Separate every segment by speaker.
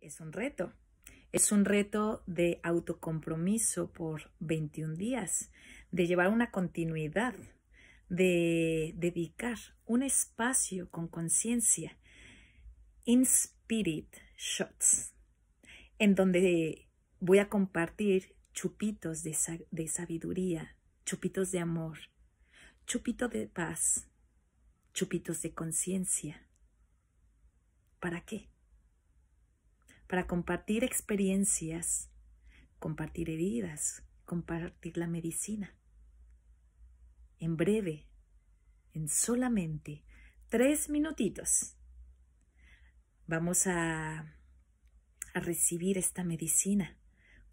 Speaker 1: Es un reto. Es un reto de autocompromiso por 21 días, de llevar una continuidad, de dedicar un espacio con conciencia, in spirit shots, en donde voy a compartir chupitos de, de sabiduría, chupitos de amor, chupito de paz, chupitos de conciencia. ¿Para qué? para compartir experiencias, compartir heridas, compartir la medicina. En breve, en solamente tres minutitos, vamos a, a recibir esta medicina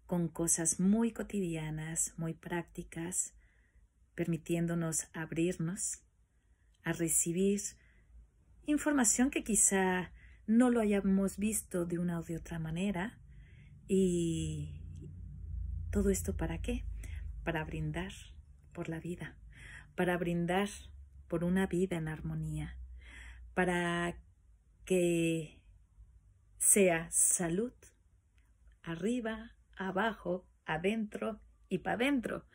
Speaker 1: con cosas muy cotidianas, muy prácticas, permitiéndonos abrirnos a recibir información que quizá no lo hayamos visto de una o de otra manera. Y todo esto para qué? Para brindar por la vida, para brindar por una vida en armonía, para que sea salud arriba, abajo, adentro y para adentro,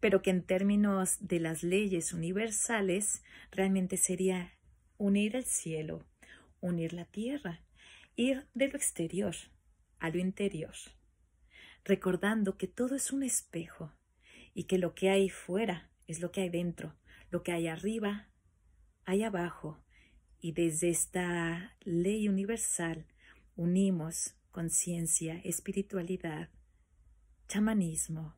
Speaker 1: pero que en términos de las leyes universales realmente sería unir el cielo unir la tierra, ir de lo exterior a lo interior, recordando que todo es un espejo y que lo que hay fuera es lo que hay dentro, lo que hay arriba, hay abajo, y desde esta ley universal unimos conciencia, espiritualidad, chamanismo,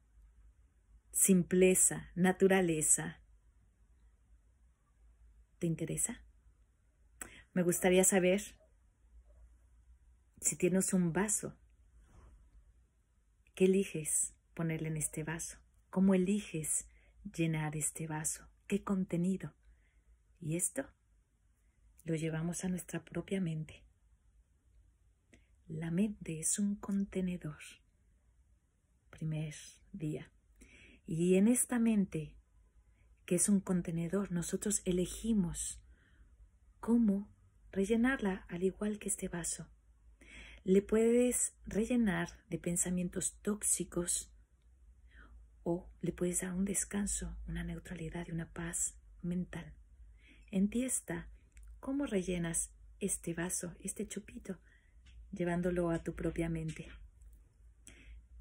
Speaker 1: simpleza, naturaleza. ¿Te interesa? Me gustaría saber si tienes un vaso. ¿Qué eliges ponerle en este vaso? ¿Cómo eliges llenar este vaso? ¿Qué contenido? Y esto lo llevamos a nuestra propia mente. La mente es un contenedor. Primer día. Y en esta mente, que es un contenedor, nosotros elegimos cómo rellenarla al igual que este vaso. Le puedes rellenar de pensamientos tóxicos o le puedes dar un descanso, una neutralidad y una paz mental. En ti está cómo rellenas este vaso, este chupito, llevándolo a tu propia mente.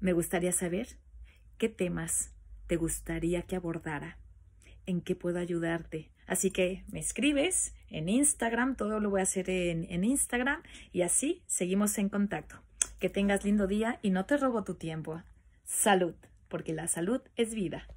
Speaker 1: Me gustaría saber qué temas te gustaría que abordara, en qué puedo ayudarte. Así que me escribes en Instagram, todo lo voy a hacer en, Instagram y así seguimos en contacto. Que tengas lindo día y no te robo tu tiempo. Salud, porque la salud es vida.